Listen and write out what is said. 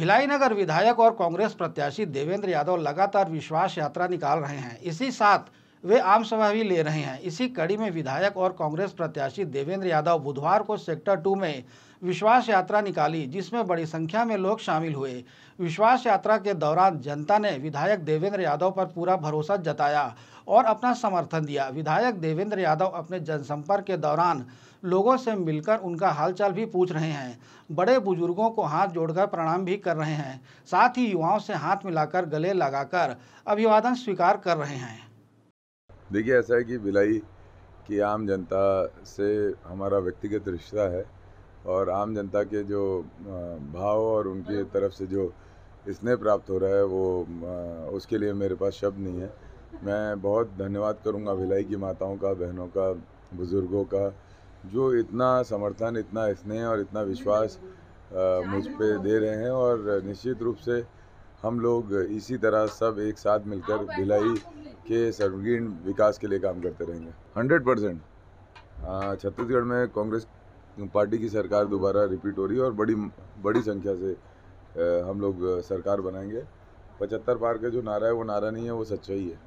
भिलाई नगर विधायक और कांग्रेस प्रत्याशी देवेंद्र यादव लगातार विश्वास यात्रा निकाल रहे हैं इसी साथ वे आम सभा भी ले रहे हैं इसी कड़ी में विधायक और कांग्रेस प्रत्याशी देवेंद्र यादव बुधवार को सेक्टर टू में विश्वास यात्रा निकाली जिसमें बड़ी संख्या में लोग शामिल हुए विश्वास यात्रा के दौरान जनता ने विधायक देवेंद्र यादव पर पूरा भरोसा जताया और अपना समर्थन दिया विधायक देवेंद्र यादव अपने जनसंपर्क के दौरान लोगों से मिलकर उनका हालचाल भी पूछ रहे हैं बड़े बुजुर्गों को हाथ जोड़कर प्रणाम भी कर रहे हैं साथ ही युवाओं से हाथ मिलाकर गले लगाकर अभिवादन स्वीकार कर रहे हैं देखिए ऐसा है कि भिलाई की आम जनता से हमारा व्यक्तिगत रिश्ता है और आम जनता के जो भाव और उनकी तरफ से जो स्नेह प्राप्त हो रहा है वो उसके लिए मेरे पास शब्द नहीं है मैं बहुत धन्यवाद करूंगा भिलाई की माताओं का बहनों का बुज़ुर्गों का जो इतना समर्थन इतना स्नेह और इतना विश्वास मुझ पर दे रहे हैं और निश्चित रूप से हम लोग इसी तरह सब एक साथ मिलकर भिलाई के सर्वगीण विकास के लिए काम करते रहेंगे हंड्रेड परसेंट हाँ, छत्तीसगढ़ में कांग्रेस पार्टी की सरकार दोबारा रिपीट हो रही है और बड़ी बड़ी संख्या से हम लोग सरकार बनाएंगे पचहत्तर पार का जो नारा है वो नारा नहीं है वो सच्चाई है